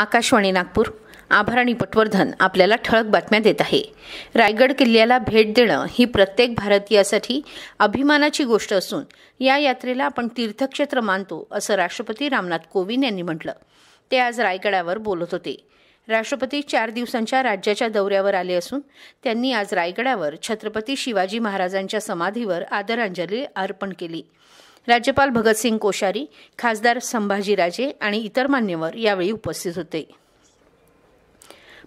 आकाशवाणी नागपूर आभाराणी पटवर्धन आपल्याला ठळक बातम्या देत आहे रायगड किल्ल्याला भेट देणं ही प्रत्येक भारतीयासाठी अभिमानाची गोष्ट असून या यात्रेला आपण तीर्थक्षेत्र मानतो असं राष्ट्रपती रामनाथ कोविंद यांनी म्हटलं ते आज रायगडावर बोलत होते राष्ट्रपती चार दिवसांच्या राज्याच्या दौऱ्यावर आले असून त्यांनी आज रायगडावर छत्रपती शिवाजी महाराजांच्या समाधीवर आदरांजली अर्पण केली राज्यपाल भगतसिंग कोश्यारी खासदार संभाजीराजे आणि इतर मान्यवर यावेळी उपस्थित होते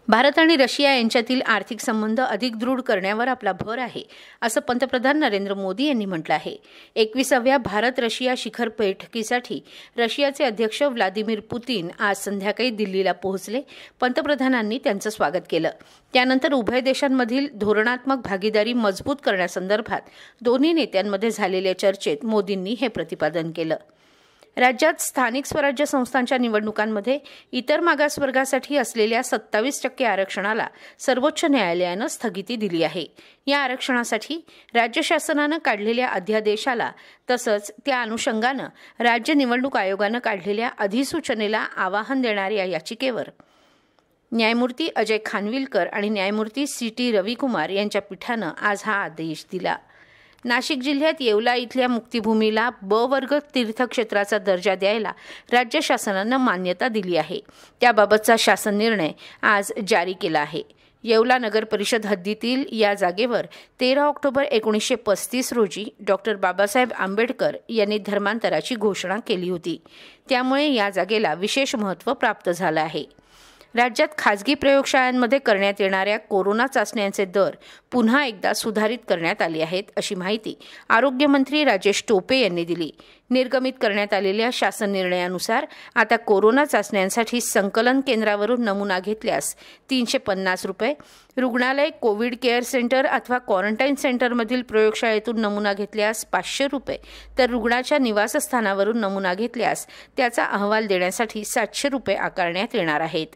भारत आणि रशिया यांच्यातील आर्थिक संबंध अधिक दृढ करण्यावर आपला भर आहे असं पंतप्रधान नरेंद्र मोदी यांनी म्हटलं आहे एकविसाव्या भारत रशिया शिखर बैठकीसाठी रशियाचे अध्यक्ष व्लादिमीर पुतीन आज संध्याकाळी दिल्लीला पोहोचले पंतप्रधानांनी त्यांचं स्वागत केलं त्यानंतर उभय देशांमधील धोरणात्मक भागीदारी मजबूत करण्यासंदर्भात दोन्ही नेत्यांमध्ये झालेल्या चर्चेत मोदींनी हे प्रतिपादन केलं राज्यात स्थानिक स्वराज्य संस्थांच्या निवडणुकांमध्ये इतर मागासवर्गासाठी असलेल्या सत्तावीस टक्के आरक्षणाला सर्वोच्च न्यायालयानं स्थगिती दिली आहे या आरक्षणासाठी राज्य शासनानं काढलेल्या अध्यादेशाला तसंच त्या अनुषंगानं राज्य निवडणूक आयोगानं काढलेल्या अधिसूचनेला आवाहन देणाऱ्या याचिकेवर न्यायमूर्ती अजय खानविलकर आणि न्यायमूर्ती सी टी रविकुमार यांच्या पीठानं आज हा आदेश दिला नाशिक जिल्ह्यात येवला इथल्या मुक्तिभूमीला ब वर्ग तीर्थक्षेत्राचा दर्जा द्यायला राज्य शासनानं मान्यता दिली आहे त्याबाबतचा शासन निर्णय आज जारी केला आहे येवला नगर परिषद हद्दीतील या जागेवर तेरा ऑक्टोबर एकोणीसशे पस्तीस रोजी डॉक्टर बाबासाहेब आंबेडकर यांनी धर्मांतराची घोषणा केली होती त्यामुळे या जागेला विशेष महत्त्व प्राप्त झालं आहे राज्यात खाजगी प्रयोगशाळांमध्ये करण्यात येणाऱ्या कोरोना चाचण्यांचे दर पुन्हा एकदा सुधारित करण्यात आले आहेत अशी माहिती आरोग्यमंत्री राजेश टोपे यांनी दिली निर्गमित करण्यात आलेल्या शासन निर्णयानुसार आता कोरोना चाचण्यांसाठी संकलन केंद्रावरून नमुना घेतल्यास तीनशे पन्नास रुपये रुग्णालय कोविड केअर सेंटर अथवा क्वारंटाईन सेंटरमधील प्रयोगशाळेतून नमुना घेतल्यास पाचशे रुपये तर रुग्णाच्या निवासस्थानावरून नमुना घेतल्यास त्याचा अहवाल देण्यासाठी सातशे रुपये आकारण्यात येणार आहेत